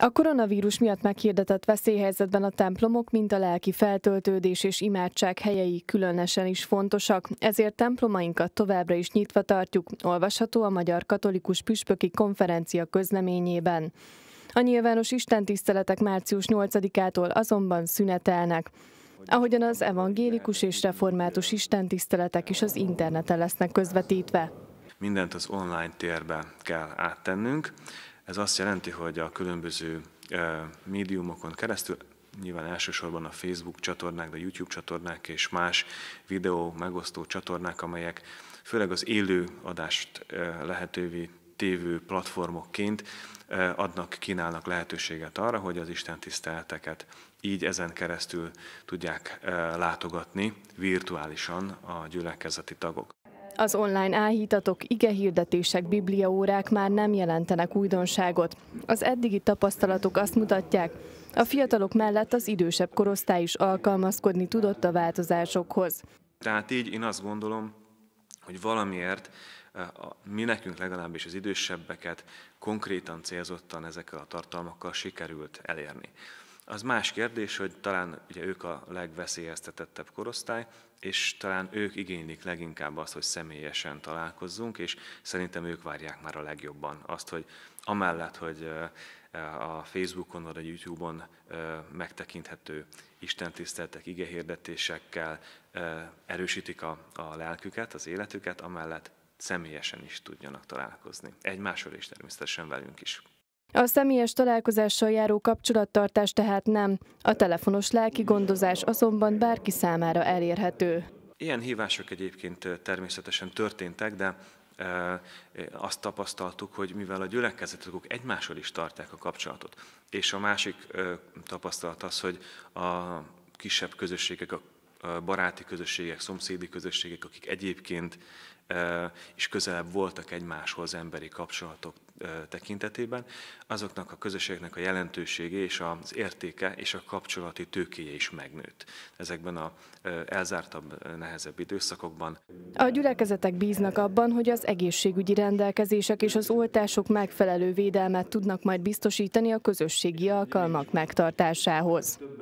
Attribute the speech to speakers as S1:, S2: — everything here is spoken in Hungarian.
S1: A koronavírus miatt meghirdetett veszélyhelyzetben a templomok, mint a lelki feltöltődés és imádság helyei különösen is fontosak, ezért templomainkat továbbra is nyitva tartjuk, olvasható a Magyar Katolikus Püspöki Konferencia közleményében. A nyilvános istentiszteletek március 8-ától azonban szünetelnek. Ahogyan az evangélikus és református istentiszteletek is az interneten lesznek közvetítve.
S2: Mindent az online térbe kell áttennünk, ez azt jelenti, hogy a különböző eh, médiumokon keresztül, nyilván elsősorban a Facebook csatornák, de a YouTube csatornák és más videó megosztó csatornák, amelyek főleg az élő adást eh, lehetővé tévő platformokként eh, adnak, kínálnak lehetőséget arra, hogy az Isten tiszteleteket így ezen keresztül tudják látogatni virtuálisan a gyülekezeti tagok.
S1: Az online áhítatok, igehirdetések, bibliaórák már nem jelentenek újdonságot. Az eddigi tapasztalatok azt mutatják, a fiatalok mellett az idősebb korosztály is alkalmazkodni tudott a változásokhoz.
S2: Tehát így én azt gondolom, hogy valamiért eh, mi nekünk legalábbis az idősebbeket konkrétan célzottan ezekkel a tartalmakkal sikerült elérni. Az más kérdés, hogy talán ugye ők a legveszélyeztetettebb korosztály, és talán ők igénylik leginkább azt, hogy személyesen találkozzunk, és szerintem ők várják már a legjobban azt, hogy amellett, hogy a Facebookon vagy a YouTube-on megtekinthető istentiszteltek, igehirdetésekkel erősítik a, a lelküket, az életüket, amellett személyesen is tudjanak találkozni. Egymásról is természetesen velünk is.
S1: A személyes találkozással járó kapcsolattartás tehát nem, a telefonos lelki gondozás azonban bárki számára elérhető.
S2: Ilyen hívások egyébként természetesen történtek, de azt tapasztaltuk, hogy mivel a gyülekezetek egymással is tartják a kapcsolatot, és a másik tapasztalat az, hogy a kisebb közösségek, a baráti közösségek, szomszédi közösségek, akik egyébként is közelebb voltak egymáshoz emberi kapcsolatok tekintetében, azoknak a közösségeknek a jelentősége és az értéke és a kapcsolati tőkéje is megnőtt ezekben a elzártabb, nehezebb időszakokban.
S1: A gyülekezetek bíznak abban, hogy az egészségügyi rendelkezések és az oltások megfelelő védelmet tudnak majd
S2: biztosítani a közösségi alkalmak megtartásához.